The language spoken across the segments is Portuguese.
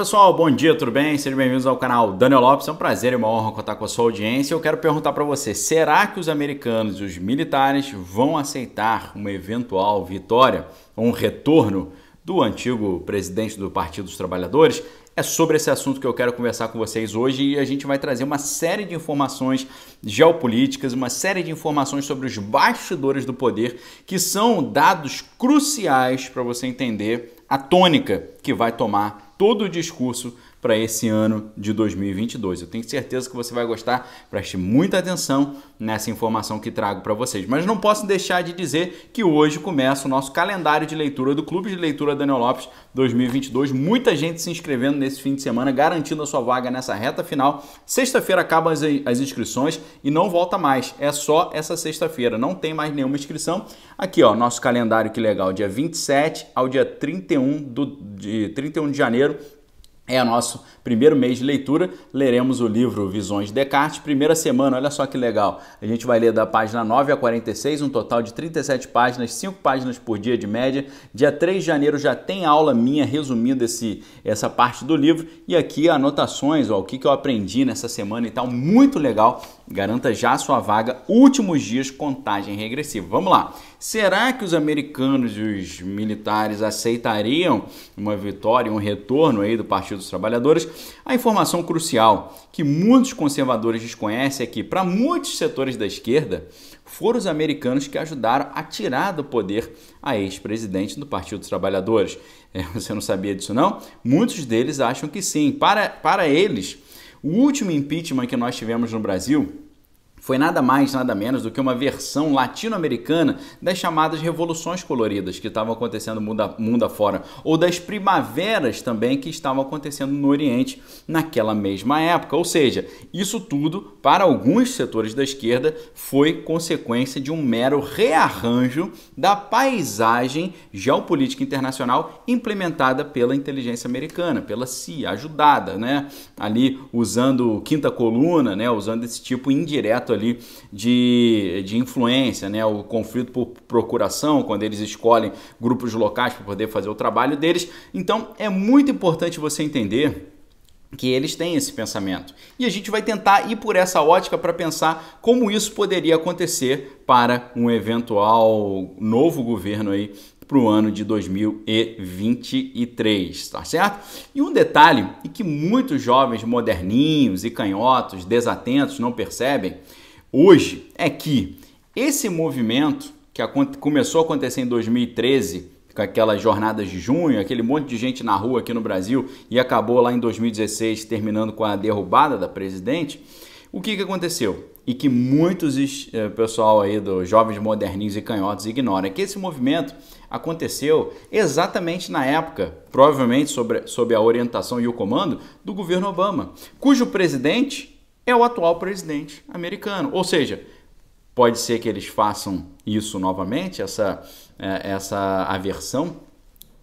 pessoal, bom dia, tudo bem? Sejam bem-vindos ao canal Daniel Lopes. É um prazer e uma honra contar com a sua audiência. Eu quero perguntar para você: será que os americanos e os militares vão aceitar uma eventual vitória ou um retorno do antigo presidente do Partido dos Trabalhadores? É sobre esse assunto que eu quero conversar com vocês hoje e a gente vai trazer uma série de informações geopolíticas, uma série de informações sobre os bastidores do poder que são dados cruciais para você entender a tônica que vai tomar todo o discurso para esse ano de 2022. Eu tenho certeza que você vai gostar. Preste muita atenção nessa informação que trago para vocês. Mas não posso deixar de dizer que hoje começa o nosso calendário de leitura do Clube de Leitura Daniel Lopes 2022. Muita gente se inscrevendo nesse fim de semana, garantindo a sua vaga nessa reta final. Sexta-feira acabam as, inscrições e não volta mais. É só essa sexta-feira, não tem mais nenhuma inscrição. Aqui, ó, nosso calendário que legal, dia 27 ao dia 31 do de 31 de janeiro é o nosso primeiro mês de leitura. Leremos o livro Visões de Descartes, primeira semana, olha só que legal. A gente vai ler da página 9 a 46, um total de 37 páginas, 5 páginas por dia de média. Dia 3 de janeiro já tem aula minha resumindo esse, essa parte do livro e aqui anotações, ó, o que, que eu aprendi nessa semana e tal. Muito legal. Garanta já sua vaga, últimos dias, contagem regressiva. Vamos lá. Será que os americanos e os militares aceitariam uma vitória, um retorno aí do Partido dos Trabalhadores? A informação crucial que muitos conservadores desconhecem é que, para muitos setores da esquerda, foram os americanos que ajudaram a tirar do poder a ex-presidente do Partido dos Trabalhadores. É, você não sabia disso, não? Muitos deles acham que sim. Para, para eles, o último impeachment que nós tivemos no Brasil foi nada mais, nada menos do que uma versão latino-americana das chamadas revoluções coloridas que estavam acontecendo mundo, mundo afora, ou das primaveras também que estavam acontecendo no Oriente naquela mesma época. Ou seja, isso tudo, para alguns setores da esquerda, foi consequência de um mero rearranjo da paisagem geopolítica internacional implementada pela inteligência americana, pela CIA, ajudada, né? Ali usando quinta coluna, né? Usando esse tipo indireto certo ali de, de influência, né? o conflito por procuração, quando eles escolhem grupos locais para poder fazer o trabalho deles. Então é muito importante você entender que eles têm esse pensamento. E a gente vai tentar ir por essa ótica para pensar como isso poderia acontecer para um eventual novo governo aí para o ano de 2023, tá certo? E um detalhe e que muitos jovens moderninhos e canhotos, desatentos, não percebem hoje é que esse movimento que começou a acontecer em 2013, com aquelas jornadas de junho, aquele monte de gente na rua aqui no Brasil e acabou lá em 2016 terminando com a derrubada da presidente, o que, que aconteceu? E que muitos eh, pessoal aí dos jovens moderninhos e canhotos ignoram, é que esse movimento aconteceu exatamente na época, provavelmente sobre, sob a orientação e o comando do governo Obama, cujo presidente é o atual presidente americano. Ou seja, pode ser que eles façam isso novamente, essa, é, essa aversão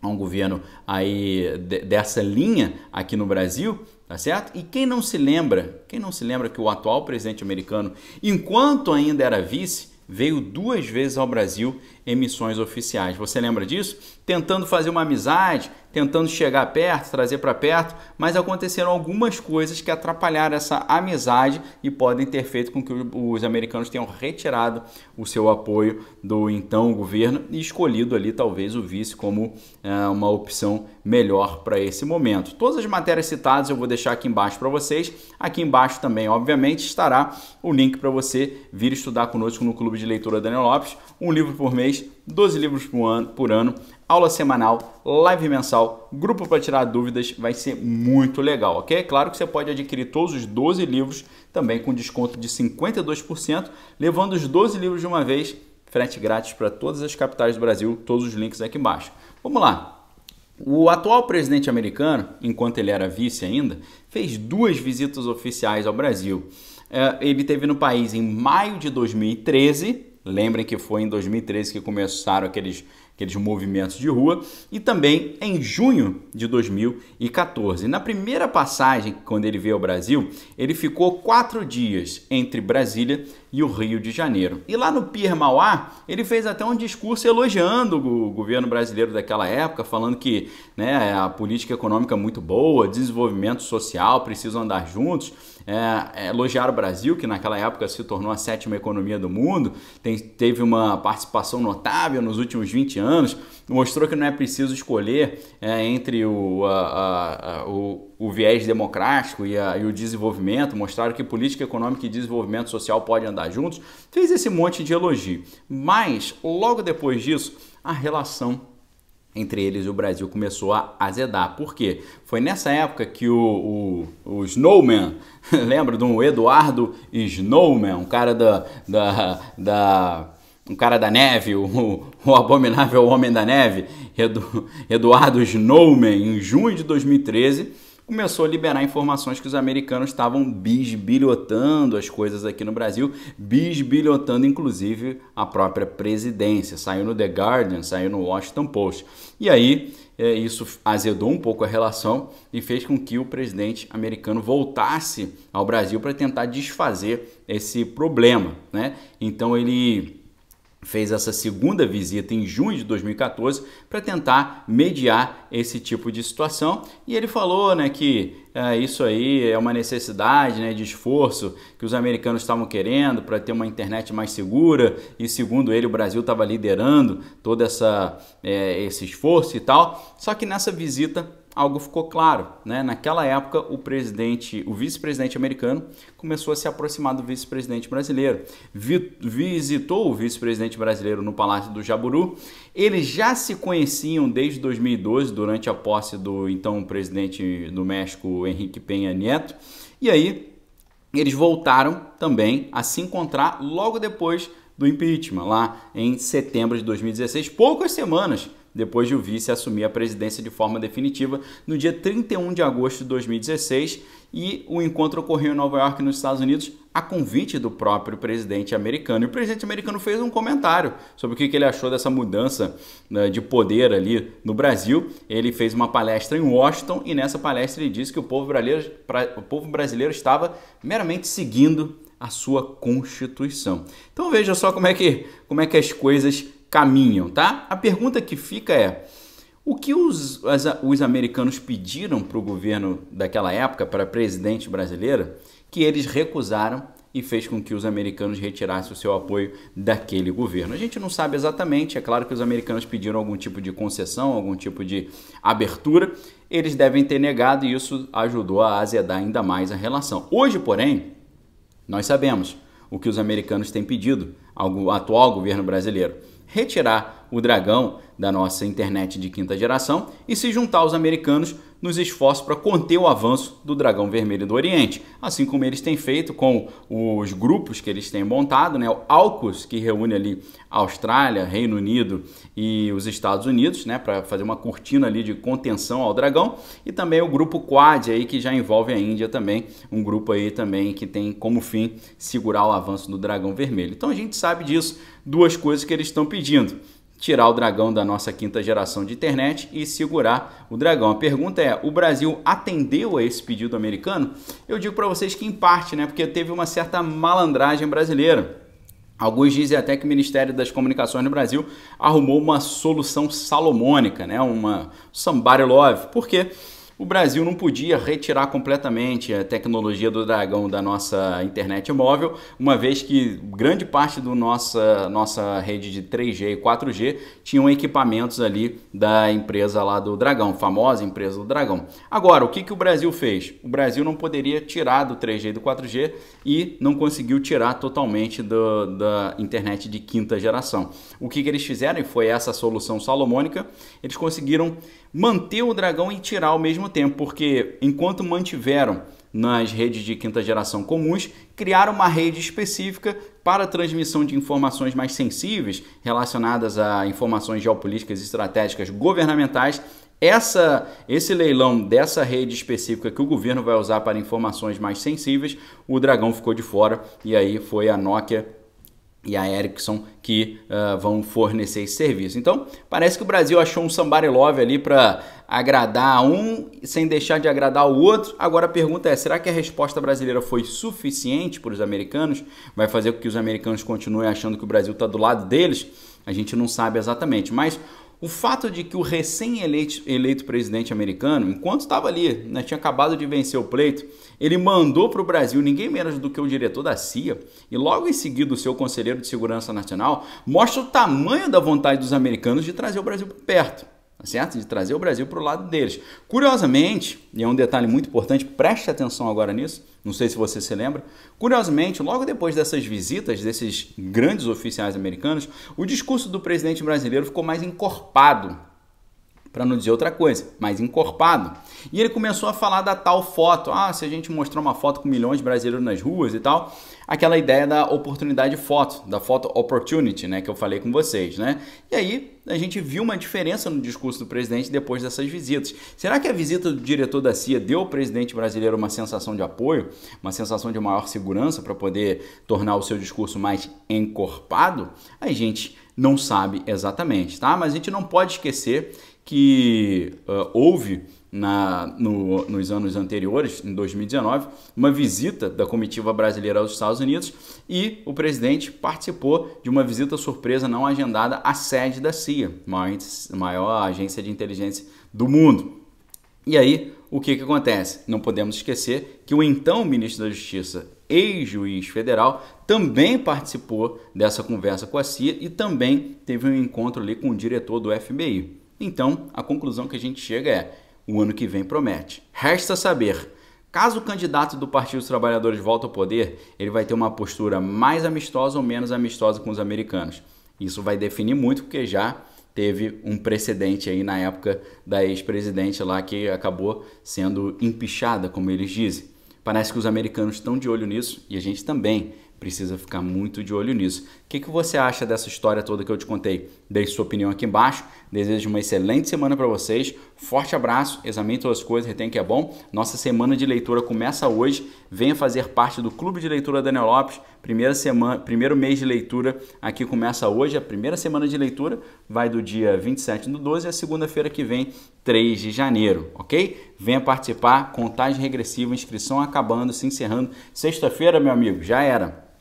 a um governo aí dessa linha aqui no Brasil, tá certo? E quem não se lembra, quem não se lembra que o atual presidente americano, enquanto ainda era vice, veio duas vezes ao Brasil em missões oficiais. Você lembra disso? Tentando fazer uma amizade tentando chegar perto, trazer para perto, mas aconteceram algumas coisas que atrapalharam essa amizade e podem ter feito com que os americanos tenham retirado o seu apoio do então governo e escolhido ali talvez o vice como é, uma opção melhor para esse momento. Todas as matérias citadas eu vou deixar aqui embaixo para vocês. Aqui embaixo também, obviamente, estará o link para você vir estudar conosco no Clube de Leitura Daniel Lopes, um livro por mês, 12 livros por ano, por ano aula semanal, live mensal, grupo para tirar dúvidas, vai ser muito legal, ok? É claro que você pode adquirir todos os 12 livros também com desconto de 52%, levando os 12 livros de uma vez, frete grátis para todas as capitais do Brasil, todos os links aqui embaixo. Vamos lá. O atual presidente americano, enquanto ele era vice ainda, fez duas visitas oficiais ao Brasil. É, ele teve no país em maio de 2013, lembrem que foi em 2013 que começaram aqueles aqueles movimentos de rua, e também em junho de 2014. Na primeira passagem, quando ele veio ao Brasil, ele ficou quatro dias entre Brasília e o Rio de Janeiro. E lá no Pier Mauá, ele fez até um discurso elogiando o governo brasileiro daquela época, falando que né, a política econômica é muito boa, desenvolvimento social, precisam andar juntos. É, é, elogiar o Brasil, que naquela época se tornou a sétima economia do mundo, tem, teve uma participação notável nos últimos 20 anos, mostrou que não é preciso escolher é, entre o, a, a, a, o o viés democrático e, a, e, o desenvolvimento, mostraram que política econômica e desenvolvimento social podem andar juntos, fez esse monte de elogio. Mas, logo depois disso, a relação entre eles e o Brasil começou a azedar. Por quê? Foi nessa época que o, o, o Snowman, lembra do Eduardo Snowman, um cara da, da, da um cara da neve, o, o, abominável homem da neve, Edu, Eduardo Snowman, em junho de 2013, começou a liberar informações que os americanos estavam bisbilhotando as coisas aqui no Brasil, bisbilhotando inclusive a própria presidência. Saiu no The Guardian, saiu no Washington Post. E aí é, isso azedou um pouco a relação e fez com que o presidente americano voltasse ao Brasil para tentar desfazer esse problema. Né? Então ele fez essa segunda visita em junho de 2014 para tentar mediar esse tipo de situação e ele falou né, que é, isso aí é uma necessidade né, de esforço que os americanos estavam querendo para ter uma internet mais segura e segundo ele o Brasil estava liderando todo essa, é, esse esforço e tal só que nessa visita algo ficou claro, né? Naquela época o presidente, o vice-presidente americano começou a se aproximar do vice-presidente brasileiro. Vi visitou o vice-presidente brasileiro no Palácio do Jaburu. Eles já se conheciam desde 2012 durante a posse do então presidente do México Henrique Penha Nieto. E aí eles voltaram também a se encontrar logo depois do impeachment, lá em setembro de 2016, poucas semanas depois de o vice assumir a presidência de forma definitiva no dia 31 de agosto de 2016 e o encontro ocorreu em Nova York, nos Estados Unidos, a convite do próprio presidente americano. E o presidente americano fez um comentário sobre o que ele achou dessa mudança né, de poder ali no Brasil. Ele fez uma palestra em Washington e nessa palestra ele disse que o povo brasileiro, o povo brasileiro estava meramente seguindo a sua Constituição. Então veja só como é que, como é que as coisas caminham, tá? A pergunta que fica é: o que os, as, os americanos pediram para o governo daquela época, para a presidente brasileira, que eles recusaram e fez com que os americanos retirassem o seu apoio daquele governo. A gente não sabe exatamente, é claro que os americanos pediram algum tipo de concessão, algum tipo de abertura, eles devem ter negado e isso ajudou a azedar ainda mais a relação. Hoje, porém, nós sabemos o que os americanos têm pedido ao atual governo brasileiro retirar o dragão da nossa internet de quinta geração e se juntar aos americanos nos esforços para conter o avanço do Dragão Vermelho do Oriente, assim como eles têm feito com os grupos que eles têm montado, né? o AUKUS, que reúne ali Austrália, Reino Unido e os Estados Unidos, né? para fazer uma cortina ali de contenção ao dragão, e também o grupo Quad, aí, que já envolve a Índia também, um grupo aí também que tem como fim segurar o avanço do Dragão Vermelho. Então a gente sabe disso, duas coisas que eles estão pedindo tirar o dragão da nossa quinta geração de internet e segurar o dragão. A pergunta é: o Brasil atendeu a esse pedido americano? Eu digo para vocês que em parte, né? Porque teve uma certa malandragem brasileira. Alguns dizem até que o Ministério das Comunicações no Brasil arrumou uma solução salomônica, né? Uma somebody love. Por quê? o Brasil não podia retirar completamente a tecnologia do dragão da nossa internet móvel, uma vez que grande parte da nossa, nossa rede de 3G e 4G tinham equipamentos ali da empresa lá do dragão, famosa empresa do dragão. Agora, o que, que o Brasil fez? O Brasil não poderia tirar do 3G e do 4G e não conseguiu tirar totalmente do, da internet de quinta geração. O que, que eles fizeram, e foi essa solução salomônica, eles conseguiram manter o dragão e tirar ao mesmo tempo, porque enquanto mantiveram nas redes de quinta geração comuns, criaram uma rede específica para a transmissão de informações mais sensíveis relacionadas a informações geopolíticas e estratégicas governamentais. Essa, esse leilão dessa rede específica que o governo vai usar para informações mais sensíveis, o Dragão ficou de fora e aí foi a Nokia e a Ericsson que uh, vão fornecer esse serviço. Então, parece que o Brasil achou um somebody love ali para agradar um sem deixar de agradar o outro. Agora a pergunta é: será que a resposta brasileira foi suficiente para os americanos? Vai fazer com que os americanos continuem achando que o Brasil está do lado deles? A gente não sabe exatamente, mas o fato de que o recém-eleito presidente americano, enquanto estava ali, né, tinha acabado de vencer o pleito, ele mandou para o Brasil ninguém menos do que o diretor da CIA e logo em seguida o seu conselheiro de segurança nacional, mostra o tamanho da vontade dos americanos de trazer o Brasil para perto tá certo? De trazer o Brasil para o lado deles. Curiosamente, e é um detalhe muito importante, preste atenção agora nisso, não sei se você se lembra, curiosamente, logo depois dessas visitas desses grandes oficiais americanos, o discurso do presidente brasileiro ficou mais encorpado para não dizer outra coisa, mais encorpado. E ele começou a falar da tal foto, ah, se a gente mostrar uma foto com milhões de brasileiros nas ruas e tal, aquela ideia da oportunidade foto, da foto opportunity, né, que eu falei com vocês, né? E aí a gente viu uma diferença no discurso do presidente depois dessas visitas. Será que a visita do diretor da CIA deu ao presidente brasileiro uma sensação de apoio, uma sensação de maior segurança para poder tornar o seu discurso mais encorpado? A gente não sabe exatamente, tá? Mas a gente não pode esquecer que uh, houve na, no, nos anos anteriores, em 2019, uma visita da comitiva brasileira aos Estados Unidos e o presidente participou de uma visita surpresa não agendada à sede da CIA, maior, maior agência de inteligência do mundo. E aí, o que, que acontece? Não podemos esquecer que o então ministro da Justiça, ex-juiz federal, também participou dessa conversa com a CIA e também teve um encontro ali com o diretor do FBI. Então, a conclusão que a gente chega é: o ano que vem promete. Resta saber. Caso o candidato do Partido dos Trabalhadores volte ao poder, ele vai ter uma postura mais amistosa ou menos amistosa com os americanos. Isso vai definir muito, porque já teve um precedente aí na época da ex-presidente lá que acabou sendo empichada, como eles dizem. Parece que os americanos estão de olho nisso e a gente também precisa ficar muito de olho nisso. O que, que você acha dessa história toda que eu te contei? Deixe sua opinião aqui embaixo. Desejo uma excelente semana para vocês. Forte abraço, examine todas as coisas, retém que é bom. Nossa semana de leitura começa hoje. Venha fazer parte do Clube de Leitura Daniel Lopes. Primeira semana, primeiro mês de leitura aqui começa hoje. A primeira semana de leitura vai do dia 27 do 12 a segunda-feira que vem, 3 de janeiro, ok? Venha participar, contagem regressiva, inscrição acabando, se encerrando. Sexta-feira, meu amigo, já era.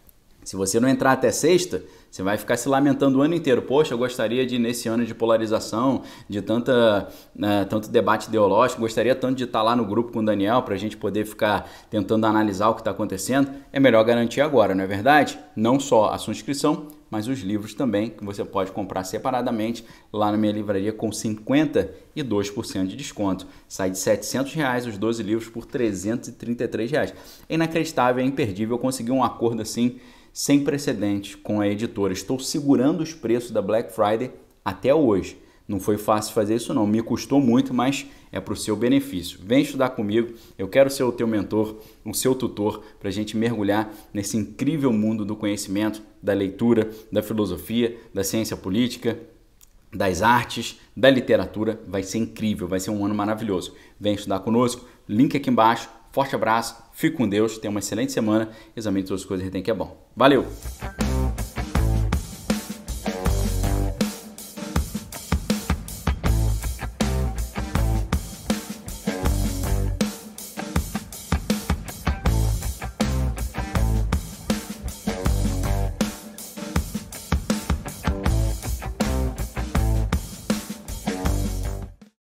Se você não entrar até sexta, você vai ficar se lamentando o ano inteiro. Poxa, eu gostaria de, nesse ano de polarização, de tanta, uh, tanto debate ideológico, gostaria tanto de estar lá no grupo com o Daniel para a gente poder ficar tentando analisar o que está acontecendo. É melhor garantir agora, não é verdade? Não só a sua inscrição, mas os livros também, que você pode comprar separadamente lá na minha livraria com 52% de desconto. Sai de 700 reais os 12 livros por 333 reais. É inacreditável, é imperdível conseguir um acordo assim sem precedente com a editora. Estou segurando os preços da Black Friday até hoje. Não foi fácil fazer isso não, me custou muito, mas é para o seu benefício. Vem estudar comigo, eu quero ser o teu mentor, o seu tutor, para a gente mergulhar nesse incrível mundo do conhecimento, da leitura, da filosofia, da ciência política, das artes, da literatura. Vai ser incrível, vai ser um ano maravilhoso. Vem estudar conosco, link aqui embaixo, Forte abraço, fique com Deus, tenha uma excelente semana, examine todas as coisas que tem que é bom. Valeu!